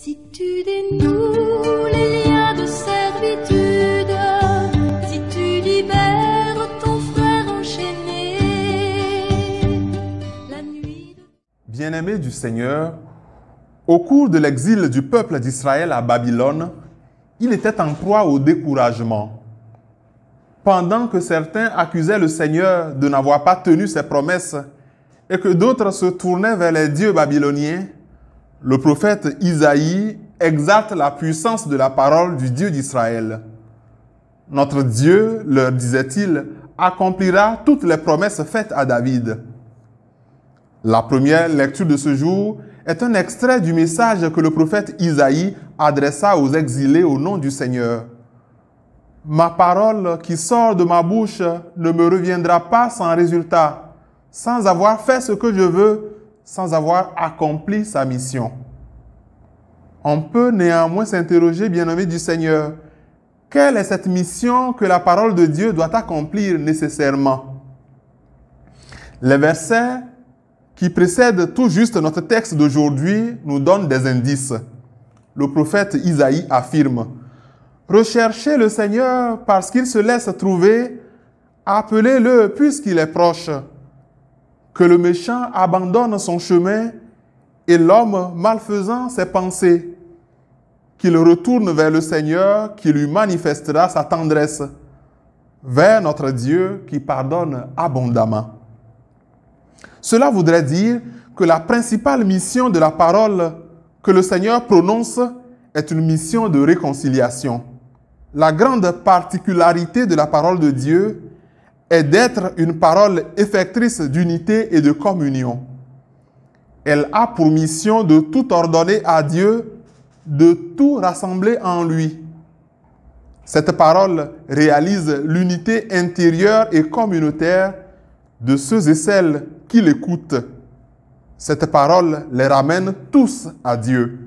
Si tu dénoues les liens de servitude, si tu libères ton frère enchaîné, la nuit. bien Bien-aimé du Seigneur, au cours de l'exil du peuple d'Israël à Babylone, il était en proie au découragement. Pendant que certains accusaient le Seigneur de n'avoir pas tenu ses promesses et que d'autres se tournaient vers les dieux babyloniens, le prophète Isaïe exalte la puissance de la parole du Dieu d'Israël. Notre Dieu, leur disait-il, accomplira toutes les promesses faites à David. La première lecture de ce jour est un extrait du message que le prophète Isaïe adressa aux exilés au nom du Seigneur. Ma parole qui sort de ma bouche ne me reviendra pas sans résultat, sans avoir fait ce que je veux sans avoir accompli sa mission. On peut néanmoins s'interroger, bien-aimé du Seigneur, quelle est cette mission que la parole de Dieu doit accomplir nécessairement Les versets qui précèdent tout juste notre texte d'aujourd'hui nous donnent des indices. Le prophète Isaïe affirme, Recherchez le Seigneur parce qu'il se laisse trouver, appelez-le puisqu'il est proche que le méchant abandonne son chemin et l'homme malfaisant ses pensées, qu'il retourne vers le Seigneur qui lui manifestera sa tendresse, vers notre Dieu qui pardonne abondamment. Cela voudrait dire que la principale mission de la parole que le Seigneur prononce est une mission de réconciliation. La grande particularité de la parole de Dieu est d'être une parole effectrice d'unité et de communion. Elle a pour mission de tout ordonner à Dieu, de tout rassembler en lui. Cette parole réalise l'unité intérieure et communautaire de ceux et celles qui l'écoutent. Cette parole les ramène tous à Dieu.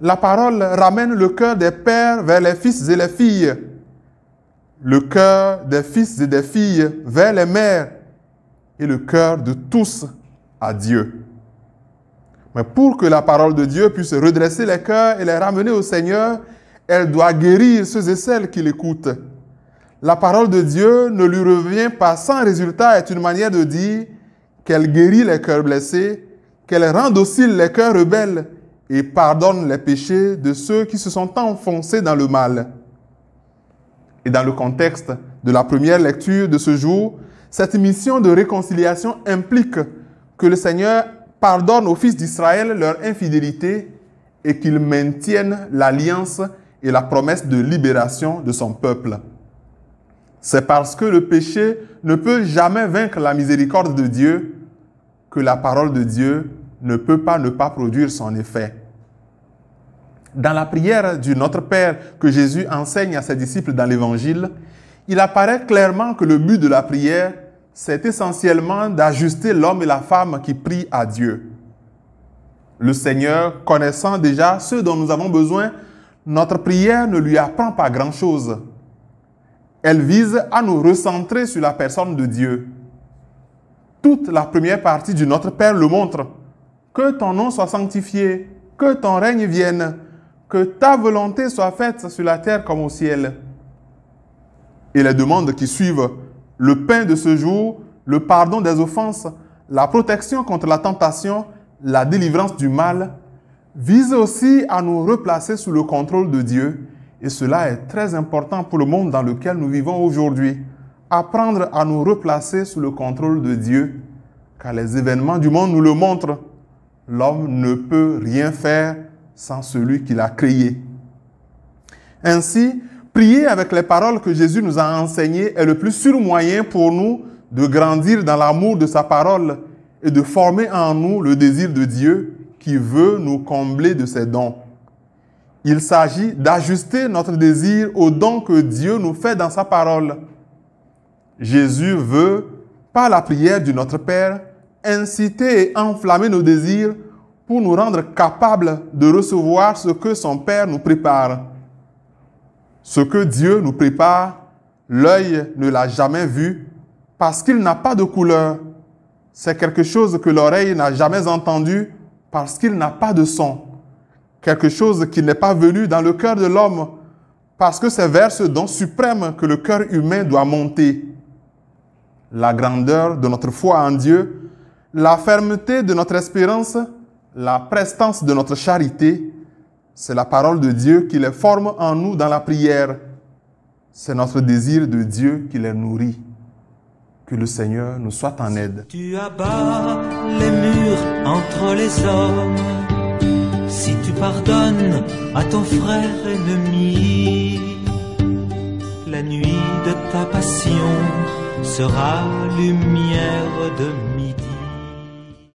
La parole ramène le cœur des pères vers les fils et les filles le cœur des fils et des filles vers les mères et le cœur de tous à Dieu. Mais pour que la parole de Dieu puisse redresser les cœurs et les ramener au Seigneur, elle doit guérir ceux et celles qui l'écoutent. La parole de Dieu ne lui revient pas sans résultat est une manière de dire qu'elle guérit les cœurs blessés, qu'elle rend docile les cœurs rebelles et pardonne les péchés de ceux qui se sont enfoncés dans le mal. Et dans le contexte de la première lecture de ce jour, cette mission de réconciliation implique que le Seigneur pardonne aux fils d'Israël leur infidélité et qu'ils maintiennent l'alliance et la promesse de libération de son peuple. C'est parce que le péché ne peut jamais vaincre la miséricorde de Dieu que la parole de Dieu ne peut pas ne pas produire son effet. Dans la prière du Notre Père que Jésus enseigne à ses disciples dans l'Évangile, il apparaît clairement que le but de la prière, c'est essentiellement d'ajuster l'homme et la femme qui prient à Dieu. Le Seigneur, connaissant déjà ce dont nous avons besoin, notre prière ne lui apprend pas grand-chose. Elle vise à nous recentrer sur la personne de Dieu. Toute la première partie du Notre Père le montre. Que ton nom soit sanctifié, que ton règne vienne, que ta volonté soit faite sur la terre comme au ciel. Et les demandes qui suivent, le pain de ce jour, le pardon des offenses, la protection contre la tentation, la délivrance du mal, visent aussi à nous replacer sous le contrôle de Dieu. Et cela est très important pour le monde dans lequel nous vivons aujourd'hui. Apprendre à nous replacer sous le contrôle de Dieu, car les événements du monde nous le montrent. L'homme ne peut rien faire sans celui qui l'a créé. Ainsi, prier avec les paroles que Jésus nous a enseignées est le plus sûr moyen pour nous de grandir dans l'amour de sa parole et de former en nous le désir de Dieu qui veut nous combler de ses dons. Il s'agit d'ajuster notre désir aux dons que Dieu nous fait dans sa parole. Jésus veut, par la prière de Notre Père, inciter et enflammer nos désirs pour nous rendre capables de recevoir ce que son Père nous prépare. Ce que Dieu nous prépare, l'œil ne l'a jamais vu parce qu'il n'a pas de couleur. C'est quelque chose que l'oreille n'a jamais entendu parce qu'il n'a pas de son. Quelque chose qui n'est pas venu dans le cœur de l'homme parce que c'est vers ce don suprême que le cœur humain doit monter. La grandeur de notre foi en Dieu, la fermeté de notre espérance, la prestance de notre charité, c'est la parole de Dieu qui les forme en nous dans la prière. C'est notre désir de Dieu qui les nourrit. Que le Seigneur nous soit en aide. tu abats les murs entre les hommes, si tu pardonnes à ton frère ennemi, la nuit de ta passion sera lumière de midi.